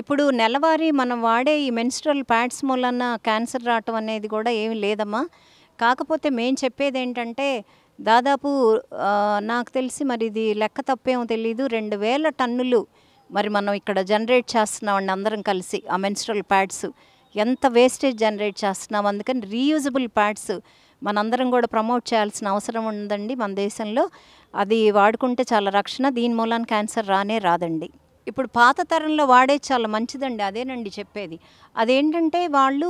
ఇప్పుడు నెలవారీ మనం వాడే ఈ మెన్స్ట్రల్ ప్యాడ్స్ మూలన క్యాన్సర్ రావటం అనేది కూడా ఏమి లేదమ్మా కాకపోతే మేము చెప్పేది ఏంటంటే దాదాపు నాకు తెలిసి మరి ఇది లెక్క తప్పేమో తెలీదు రెండు వేల టన్నులు మరి మనం ఇక్కడ జనరేట్ చేస్తున్నామండి అందరం కలిసి ఆ మెన్స్ట్రల్ ప్యాడ్స్ ఎంత వేస్టేజ్ జనరేట్ చేస్తున్నాం అందుకని రీయూజబుల్ ప్యాడ్స్ మనందరం కూడా ప్రమోట్ చేయాల్సిన అవసరం ఉందండి మన దేశంలో అది వాడుకుంటే చాలా రక్షణ దీని మూలాన క్యాన్సర్ రానే రాదండి ఇప్పుడు పాత తరంలో వాడే చాలా మంచిదండి అదేనండి చెప్పేది అదేంటంటే వాళ్ళు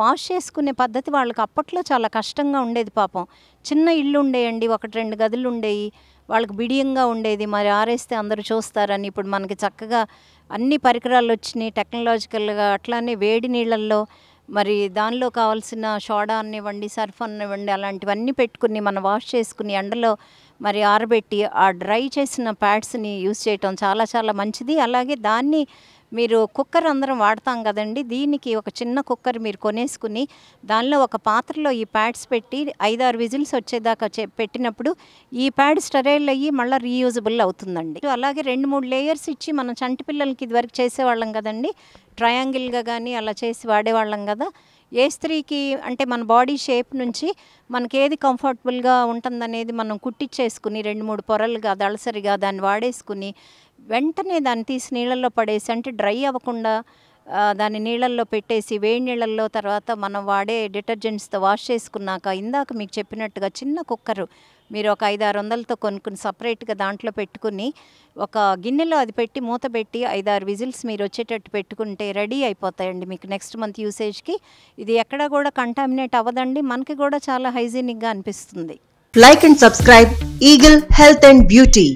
వాష్ చేసుకునే పద్ధతి వాళ్ళకి అప్పట్లో చాలా కష్టంగా ఉండేది పాపం చిన్న ఇల్లు ఉండేయండి ఒకటి రెండు గదులు ఉండేవి వాళ్ళకి బిడియంగా ఉండేది మరి ఆరేస్తే అందరూ చూస్తారని ఇప్పుడు మనకి చక్కగా అన్ని పరికరాలు వచ్చినాయి టెక్నాలజికల్గా అట్లానే వేడి నీళ్ళల్లో మరి దానిలో కావాల్సిన సోడా అనివ్వండి సర్ఫ్ అనివ్వండి అలాంటివన్నీ పెట్టుకుని మనం వాష్ చేసుకుని ఎండలో మరి ఆరబెట్టి ఆ డ్రై చేసిన ప్యాడ్స్ని యూజ్ చేయటం చాలా చాలా మంచిది అలాగే దాన్ని మీరు కుక్కర్ అందరం వాడతాం కదండి దీనికి ఒక చిన్న కుక్కర్ మీరు కొనేసుకుని దానిలో ఒక పాత్రలో ఈ ప్యాడ్స్ పెట్టి ఐదారు విజిల్స్ వచ్చేదాకా పెట్టినప్పుడు ఈ ప్యాడ్ స్టరైల్ అయ్యి మళ్ళీ రీయూజబుల్ అవుతుందండి అలాగే రెండు మూడు లేయర్స్ ఇచ్చి మనం చంటి పిల్లలకి ఇదివరకు చేసేవాళ్ళం కదండి ట్రయాంగిల్గా కానీ అలా చేసి వాడేవాళ్ళం కదా ఏ స్త్రీకి అంటే మన బాడీ షేప్ నుంచి మనకేది కంఫర్టబుల్గా ఉంటుందనేది మనం కుట్టించేసుకుని రెండు మూడు పొరలుగా దళసరిగా దాన్ని వాడేసుకుని వెంటనే దాన్ని తీసి నీళ్ళల్లో పడేసి అంటే డ్రై అవ్వకుండా దాన్ని నీళ్ళల్లో పెట్టేసి వేడి నీళ్ళల్లో తర్వాత మనం వాడే డిటర్జెంట్స్తో వాష్ చేసుకున్నాక ఇందాక మీకు చెప్పినట్టుగా చిన్న కుక్కరు మీరు ఒక ఐదు ఆరు వందలతో కొనుక్కుని సపరేట్గా దాంట్లో పెట్టుకుని ఒక గిన్నెలో అది పెట్టి మూత పెట్టి ఐదారు విజిల్స్ మీరు వచ్చేటట్టు పెట్టుకుంటే రెడీ అయిపోతాయండి మీకు నెక్స్ట్ మంత్ యూసేజ్కి ఇది ఎక్కడ కూడా కంటామినేట్ అవ్వదండి మనకి కూడా చాలా హైజీనిక్గా అనిపిస్తుంది like and subscribe eagle health and beauty